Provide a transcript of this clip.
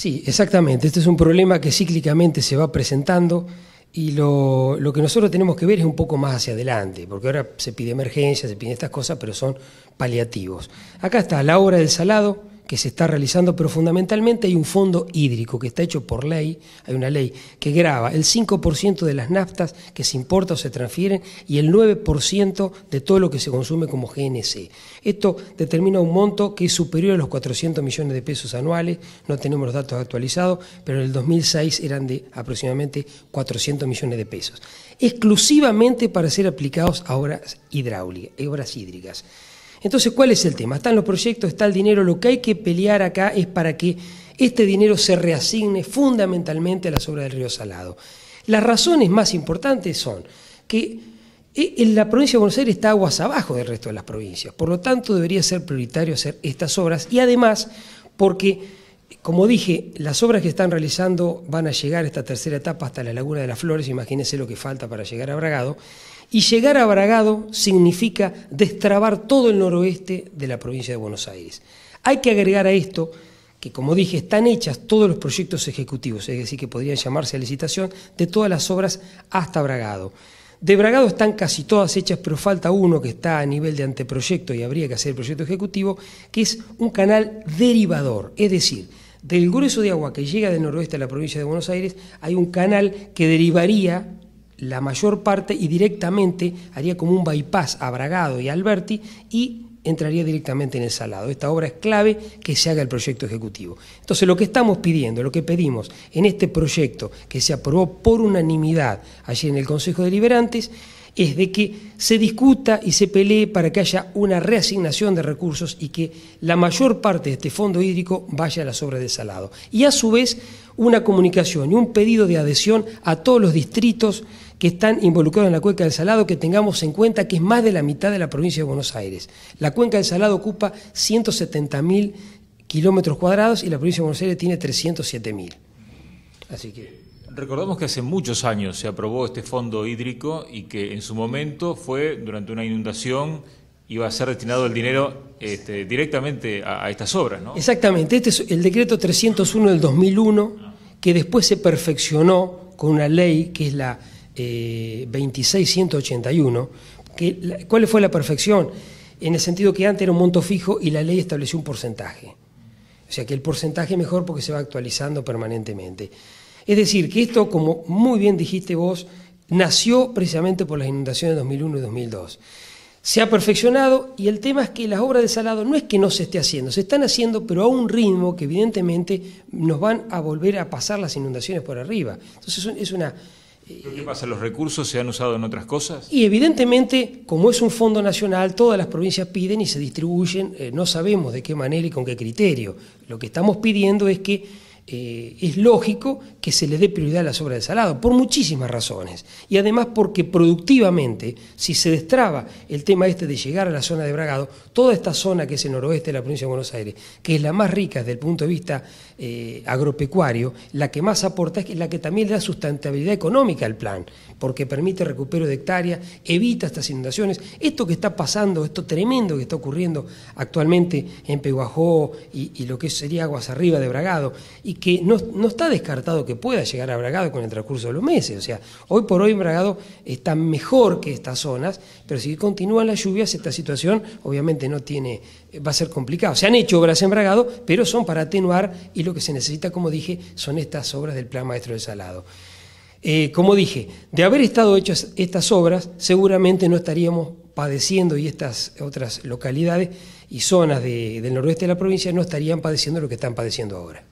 Sí, exactamente. Este es un problema que cíclicamente se va presentando y lo, lo, que nosotros tenemos que ver es un poco más hacia adelante, porque ahora se pide emergencia, se piden estas cosas, pero son paliativos. Acá está la obra del salado, que se está realizando, pero fundamentalmente hay un fondo hídrico que está hecho por ley, hay una ley que graba el 5% de las naftas que se importan o se transfieren y el 9% de todo lo que se consume como GNC. Esto determina un monto que es superior a los 400 millones de pesos anuales, no tenemos los datos actualizados, pero en el 2006 eran de aproximadamente 400 millones de pesos, exclusivamente para ser aplicados a obras hidráulicas, obras hídricas. Entonces, ¿cuál es el tema? Están los proyectos, está el dinero, lo que hay que pelear acá es para que este dinero se reasigne fundamentalmente a las obras del río Salado. Las razones más importantes son que eh, en la provincia de Buenos Aires está aguas abajo del resto de las provincias, por lo tanto debería ser prioritario hacer estas obras y además porque como dije, las obras que están realizando van a llegar a esta tercera etapa hasta la Laguna de las Flores, imagínense lo que falta para llegar a Bragado. Y llegar a Bragado significa destrabar todo el noroeste de la provincia de Buenos Aires. Hay que agregar a esto que, como dije, están hechas todos los proyectos ejecutivos, es decir, que podrían llamarse a licitación de todas las obras hasta Bragado. De Bragado están casi todas hechas, pero falta uno que está a nivel de anteproyecto y habría que hacer el proyecto ejecutivo, que es un canal derivador, es decir, del grueso de agua que llega del noroeste a la provincia de Buenos Aires, hay un canal que derivaría la mayor parte y directamente haría como un bypass a Bragado y Alberti y entraría directamente en el salado. Esta obra es clave que se haga el proyecto ejecutivo. Entonces, lo que estamos pidiendo, lo que pedimos en este proyecto que se aprobó por unanimidad allí en el Consejo de Deliberantes, es de que se discuta y se pelee para que haya una reasignación de recursos y que la mayor parte de este fondo hídrico vaya a las obras de salado. Y a su vez, una comunicación y un pedido de adhesión a todos los distritos que están involucrados en la cuenca del Salado, que tengamos en cuenta que es más de la mitad de la provincia de Buenos Aires. La cuenca del Salado ocupa 170.000 kilómetros cuadrados y la provincia de Buenos Aires tiene 307.000. Así que... Recordamos que hace muchos años se aprobó este fondo hídrico y que en su momento fue durante una inundación iba a ser destinado el dinero este, directamente a, a, estas obras, ¿no? Exactamente, este es el decreto 301 del 2001 que después se perfeccionó con una ley que es la eh, 26181. ¿Cuál fue la perfección? En el sentido que antes era un monto fijo y la ley estableció un porcentaje. O sea que el porcentaje es mejor porque se va actualizando permanentemente. Es decir, que esto, como muy bien dijiste vos, nació precisamente por las inundaciones de 2001 y 2002 se ha perfeccionado y el tema es que las obras de salado no es que no se esté haciendo, se están haciendo pero a un ritmo que evidentemente nos van a volver a pasar las inundaciones por arriba. Entonces es una... Eh, ¿Pero ¿Qué pasa? ¿Los recursos se han usado en otras cosas? Y evidentemente, como es un fondo nacional, todas las provincias piden y se distribuyen, eh, no sabemos de qué manera y con qué criterio. Lo que estamos pidiendo es que eh, es lógico que se le dé prioridad a la sobra de salado, por muchísimas razones. Y además porque productivamente, si se destraba el tema este de llegar a la zona de Bragado, toda esta zona que es el noroeste de la provincia de Buenos Aires, que es la más rica desde el punto de vista eh, agropecuario, la que más aporta es la que también da sustentabilidad económica al plan, porque permite recupero de hectáreas, evita estas inundaciones. Esto que está pasando, esto tremendo que está ocurriendo actualmente en Peguajó y, lo que sería Aguas Arriba de Bragado, y que no, está descartado que pueda llegar a Bragado con el transcurso de los meses. O sea, hoy por hoy Bragado está mejor que estas zonas, pero si continúan las lluvias, esta situación obviamente no tiene, eh, va a ser complicada, Se han hecho obras en Bragado, pero son para atenuar y lo que se necesita, como dije, son estas obras del Plan Maestro de Salado. Eh, como dije, de haber estado hechas estas obras, seguramente no estaríamos padeciendo y estas otras localidades y zonas del noroeste de la provincia no estarían padeciendo lo que están padeciendo ahora.